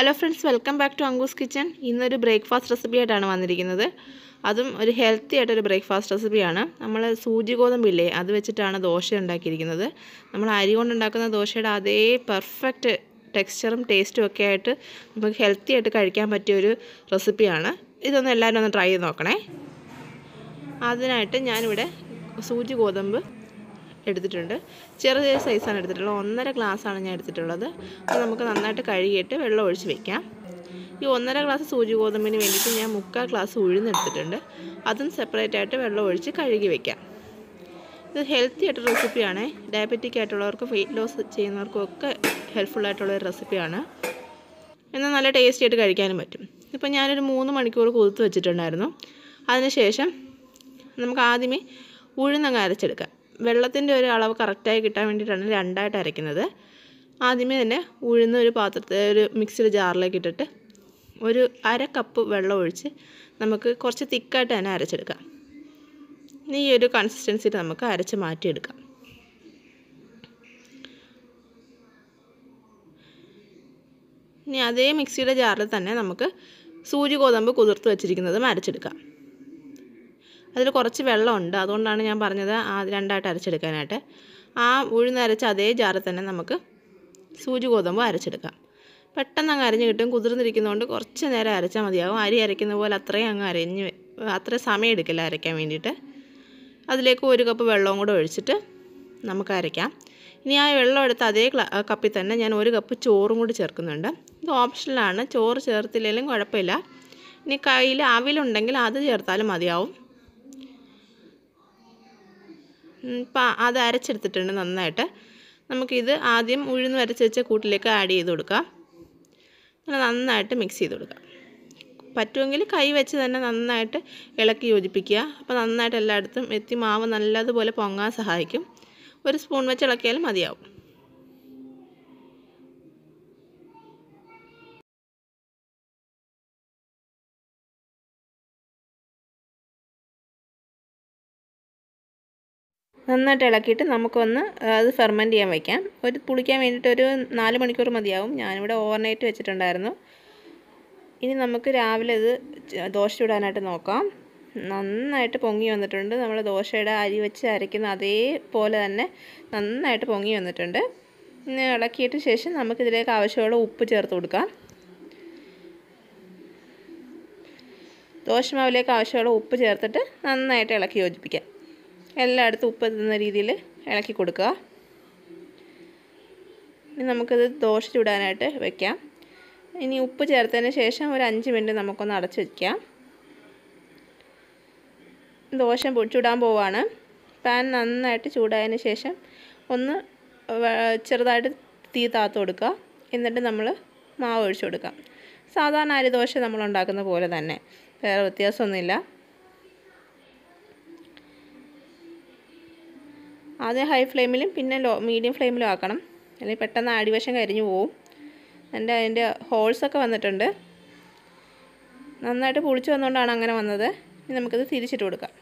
hello friends welcome back to Anku's kitchen ഇന്നൊരു breakfast recipe ആയിട്ടാണ് വന്നിരിക്കുന്നത് അതും ഒരു ഹെൽത്തി ആയിട്ടൊരു ബ്രേക്ക്ഫാസ്റ്റ് റെസിപ്പിയാണ് നമ്മൾ സൂചി ഗോതമ്പില്ലേ അത് വെച്ചിട്ടാണ് ദോശ ഉണ്ടാക്കിയിരിക്കുന്നത് നമ്മൾ അരി കൊണ്ടുണ്ടാക്കുന്ന ദോശയുടെ അതേ പെർഫെക്റ്റ് ടെക്സ്ചറും ടേസ്റ്റും ഒക്കെ ആയിട്ട് നമുക്ക് ഹെൽത്തി ആയിട്ട് കഴിക്കാൻ പറ്റിയ ഒരു റെസിപ്പിയാണ് ഇതൊന്ന് എല്ലാവരും ഒന്ന് ട്രൈ ചെയ്ത് നോക്കണേ അതിനായിട്ട് ഞാനിവിടെ സൂചി ഗോതമ്പ് എടുത്തിട്ടുണ്ട് ചെറിയ സൈസാണ് എടുത്തിട്ടുള്ളത് ഒന്നര ഗ്ലാസ്സാണ് ഞാൻ എടുത്തിട്ടുള്ളത് അപ്പോൾ നമുക്ക് നന്നായിട്ട് കഴുകിയിട്ട് വെള്ളം ഒഴിച്ച് വെക്കാം ഈ ഒന്നര ഗ്ലാസ് സൂചി ഗോതമ്പിന് വേണ്ടിയിട്ട് ഞാൻ മുക്കാൽ ഗ്ലാസ് ഉഴുന്നെടുത്തിട്ടുണ്ട് അതും സെപ്പറേറ്റ് ആയിട്ട് വെള്ളം ഒഴിച്ച് കഴുകി വെക്കാം ഇത് ഹെൽത്തി ആയിട്ടുള്ള റെസിപ്പിയാണ് ഡയബറ്റിക് ആയിട്ടുള്ളവർക്ക് വെയിറ്റ് ലോസ് ചെയ്യുന്നവർക്കും ഒക്കെ ഹെൽപ്ഫുള്ളായിട്ടുള്ള ഒരു റെസിപ്പിയാണ് എന്നാൽ നല്ല ടേസ്റ്റി ആയിട്ട് കഴിക്കാനും പറ്റും ഇപ്പോൾ ഞാനൊരു മൂന്ന് മണിക്കൂർ കുതിർത്ത് വെച്ചിട്ടുണ്ടായിരുന്നു അതിനുശേഷം നമുക്ക് ആദ്യമേ ഉഴുന്നങ്ങ് അരച്ചെടുക്കാം വെള്ളത്തിൻ്റെ ഒരു അളവ് കറക്റ്റായി കിട്ടാൻ വേണ്ടിയിട്ടാണ് രണ്ടായിട്ട് അരയ്ക്കുന്നത് ആദ്യമേ തന്നെ ഉഴുന്ന ഒരു പാത്രത്തിൽ ഒരു മിക്സിയുടെ ജാറിലേക്ക് ഇട്ടിട്ട് ഒരു അര കപ്പ് വെള്ളം ഒഴിച്ച് നമുക്ക് കുറച്ച് തിക്കായിട്ട് തന്നെ അരച്ചെടുക്കാം ഈ ഒരു കൺസിസ്റ്റൻസിയിൽ നമുക്ക് അരച്ച് മാറ്റിയെടുക്കാം ഇനി അതേ മിക്സിയുടെ ജാറിൽ തന്നെ നമുക്ക് സൂചി ഗോതമ്പ് കുതിർത്ത് വെച്ചിരിക്കുന്നതും അരച്ചെടുക്കാം അതിൽ കുറച്ച് വെള്ളമുണ്ട് അതുകൊണ്ടാണ് ഞാൻ പറഞ്ഞത് ആ രണ്ടായിട്ട് അരച്ചെടുക്കാനായിട്ട് ആ ഉഴുന്നരച്ച അതേ ജാറിൽ തന്നെ നമുക്ക് സൂചി ഗോതമ്പ് അരച്ചെടുക്കാം പെട്ടെന്ന് അങ്ങ് അരഞ്ഞ് കിട്ടും കുതിർന്നിരിക്കുന്നതുകൊണ്ട് കുറച്ച് നേരം അരച്ചാൽ മതിയാവും അരി അരയ്ക്കുന്ന പോലെ അത്രയും അങ്ങ് അരഞ്ഞ് അത്ര സമയം എടുക്കില്ല അരയ്ക്കാൻ വേണ്ടിയിട്ട് അതിലേക്ക് ഒരു കപ്പ് വെള്ളവും കൂടെ ഒഴിച്ചിട്ട് നമുക്ക് അരയ്ക്കാം ഇനി ആ വെള്ളം എടുത്ത് അതേ കപ്പിൽ തന്നെ ഞാൻ ഒരു കപ്പ് ചോറും കൂടി ചേർക്കുന്നുണ്ട് ഇത് ഓപ്ഷനിലാണ് ചോറ് ചേർത്തില്ലെങ്കിലും കുഴപ്പമില്ല ഇനി കയ്യിൽ അവിലുണ്ടെങ്കിൽ അത് ചേർത്താലും മതിയാവും അത് അരച്ചെടുത്തിട്ടുണ്ട് നന്നായിട്ട് നമുക്കിത് ആദ്യം ഉഴുന്ന് വരച്ച് വെച്ച കൂട്ടിലേക്ക് ആഡ് ചെയ്ത് കൊടുക്കാം അങ്ങനെ നന്നായിട്ട് മിക്സ് ചെയ്ത് കൊടുക്കാം പറ്റുമെങ്കിൽ കൈ വെച്ച് തന്നെ നന്നായിട്ട് ഇളക്കി യോജിപ്പിക്കുക അപ്പോൾ നന്നായിട്ട് എല്ലായിടത്തും എത്തി മാവ് നല്ലതുപോലെ പൊങ്ങാൻ സഹായിക്കും ഒരു സ്പൂൺ വെച്ച് ഇളക്കിയാലും മതിയാവും നന്നായിട്ട് ഇളക്കിയിട്ട് നമുക്കൊന്ന് അത് ഫെർമെൻറ്റ് ചെയ്യാൻ വയ്ക്കാം ഒരു പുളിക്കാൻ വേണ്ടിയിട്ട് ഒരു നാല് മണിക്കൂർ മതിയാവും ഞാനിവിടെ ഓവർനൈറ്റ് വെച്ചിട്ടുണ്ടായിരുന്നു ഇനി നമുക്ക് രാവിലെ ഇത് ദോശ ഇടാനായിട്ട് നോക്കാം നന്നായിട്ട് പൊങ്ങി വന്നിട്ടുണ്ട് നമ്മൾ ദോശയുടെ അരി വെച്ച് അരയ്ക്കുന്ന അതേപോലെ തന്നെ നന്നായിട്ട് പൊങ്ങി വന്നിട്ടുണ്ട് ഇനി ഇളക്കിയിട്ട് ശേഷം നമുക്കിതിലേക്ക് ആവശ്യമുള്ള ഉപ്പ് ചേർത്ത് കൊടുക്കാം ദോശമാവിലേക്ക് ആവശ്യമുള്ള ഉപ്പ് ചേർത്തിട്ട് നന്നായിട്ട് ഇളക്കി യോജിപ്പിക്കാം എല്ലായിടത്തും ഉപ്പ് എത്തുന്ന രീതിയിൽ ഇളക്കി കൊടുക്കുക ഇനി നമുക്കിത് ദോശ ചൂടാനായിട്ട് വെക്കാം ഇനി ഉപ്പ് ചേർത്തതിന് ശേഷം ഒരു അഞ്ച് മിനിറ്റ് നമുക്കൊന്ന് അടച്ച് വയ്ക്കാം ദോശ ചൂടാൻ പോവാണ് പാൻ നന്നായിട്ട് ചൂടായതിന് ശേഷം ഒന്ന് ചെറുതായിട്ട് തീ താത്ത് കൊടുക്കുക എന്നിട്ട് നമ്മൾ മാവ് ഒഴിച്ചു കൊടുക്കാം സാധാരണ ദോശ നമ്മൾ ഉണ്ടാക്കുന്ന പോലെ തന്നെ വേറെ വ്യത്യാസമൊന്നുമില്ല ആദ്യം ഹൈ ഫ്ലെയിമിലും പിന്നെ ലോ മീഡിയം ഫ്ലെയിമിലും ആക്കണം അല്ലെങ്കിൽ പെട്ടെന്ന് അടിവശം കരിഞ്ഞു പോവും എൻ്റെ അതിൻ്റെ ഹോൾസൊക്കെ വന്നിട്ടുണ്ട് നന്നായിട്ട് പൊളിച്ചു വന്നുകൊണ്ടാണ് അങ്ങനെ വന്നത് ഇനി നമുക്കിത് തിരിച്ചിട്ട് കൊടുക്കാം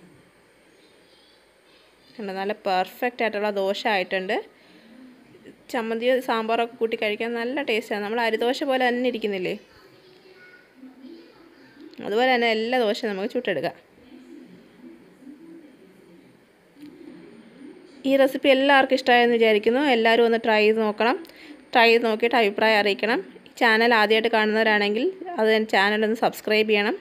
കണ്ടോ നല്ല പെർഫെക്റ്റ് ആയിട്ടുള്ള ദോശ ആയിട്ടുണ്ട് ചമ്മന്തിയോ സാമ്പാറൊക്കെ കൂട്ടി കഴിക്കാൻ നല്ല ടേസ്റ്റാണ് നമ്മൾ അരിദോശ പോലെ തന്നെ ഇരിക്കുന്നില്ലേ അതുപോലെ തന്നെ എല്ലാ ദോശയും നമുക്ക് ചുട്ടെടുക്കാം ഈ റെസിപ്പി എല്ലാവർക്കും ഇഷ്ടമായെന്ന് വിചാരിക്കുന്നു എല്ലാവരും ഒന്ന് ട്രൈ ചെയ്ത് നോക്കണം ട്രൈ ചെയ്ത് നോക്കിയിട്ട് അഭിപ്രായം അറിയിക്കണം ചാനൽ ആദ്യമായിട്ട് കാണുന്നവരാണെങ്കിൽ അത് ചാനലൊന്ന് സബ്സ്ക്രൈബ് ചെയ്യണം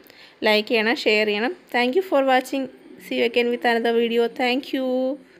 ലൈക്ക് ചെയ്യണം ഷെയർ ചെയ്യണം thank for watching see you with another video thank